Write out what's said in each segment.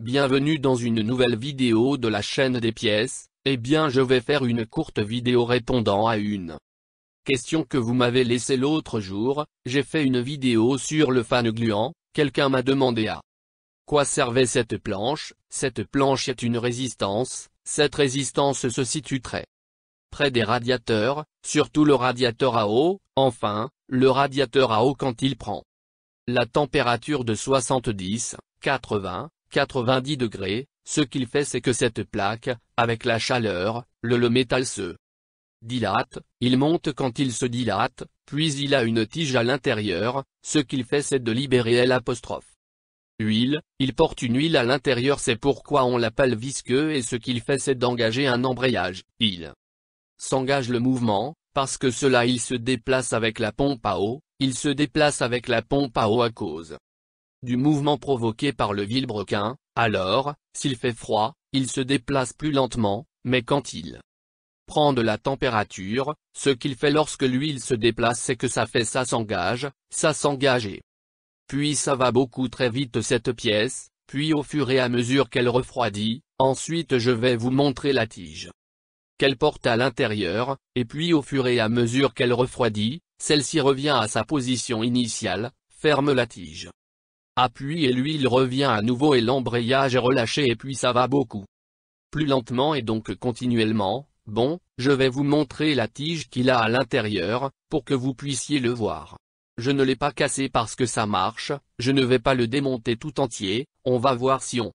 Bienvenue dans une nouvelle vidéo de la chaîne des pièces, eh bien je vais faire une courte vidéo répondant à une question que vous m'avez laissée l'autre jour, j'ai fait une vidéo sur le fan gluant, quelqu'un m'a demandé à quoi servait cette planche, cette planche est une résistance, cette résistance se situe près des radiateurs, surtout le radiateur à eau, enfin, le radiateur à eau quand il prend la température de 70, 80, 90 degrés, ce qu'il fait c'est que cette plaque, avec la chaleur, le, le métal se dilate, il monte quand il se dilate, puis il a une tige à l'intérieur, ce qu'il fait c'est de libérer l'apostrophe. Huile, il porte une huile à l'intérieur c'est pourquoi on l'appelle visqueux et ce qu'il fait c'est d'engager un embrayage, il s'engage le mouvement, parce que cela il se déplace avec la pompe à eau, il se déplace avec la pompe à eau à cause du mouvement provoqué par le vilebrequin, alors, s'il fait froid, il se déplace plus lentement, mais quand il prend de la température, ce qu'il fait lorsque l'huile se déplace c'est que ça fait ça s'engage, ça s'engage et puis ça va beaucoup très vite cette pièce, puis au fur et à mesure qu'elle refroidit, ensuite je vais vous montrer la tige qu'elle porte à l'intérieur, et puis au fur et à mesure qu'elle refroidit, celle-ci revient à sa position initiale, ferme la tige. Appuie et l'huile revient à nouveau et l'embrayage est relâché et puis ça va beaucoup. Plus lentement et donc continuellement, bon, je vais vous montrer la tige qu'il a à l'intérieur, pour que vous puissiez le voir. Je ne l'ai pas cassé parce que ça marche, je ne vais pas le démonter tout entier, on va voir si on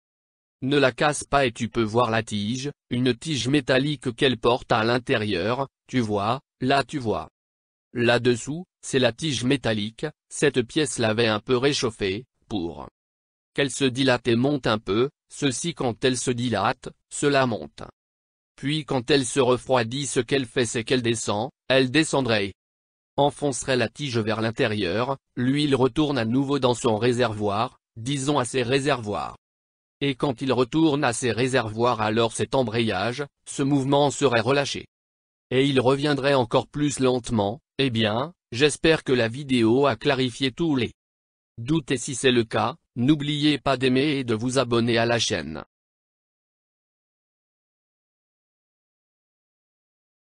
ne la casse pas et tu peux voir la tige, une tige métallique qu'elle porte à l'intérieur, tu vois, là tu vois. Là-dessous, c'est la tige métallique, cette pièce l'avait un peu réchauffée, pour qu'elle se dilate et monte un peu, ceci quand elle se dilate, cela monte. Puis quand elle se refroidit ce qu'elle fait c'est qu'elle descend, elle descendrait. Enfoncerait la tige vers l'intérieur, l'huile retourne à nouveau dans son réservoir, disons à ses réservoirs. Et quand il retourne à ses réservoirs alors cet embrayage, ce mouvement serait relâché. Et il reviendrait encore plus lentement, eh bien, j'espère que la vidéo a clarifié tous les Doutez si c'est le cas, n'oubliez pas d'aimer et de vous abonner à la chaîne.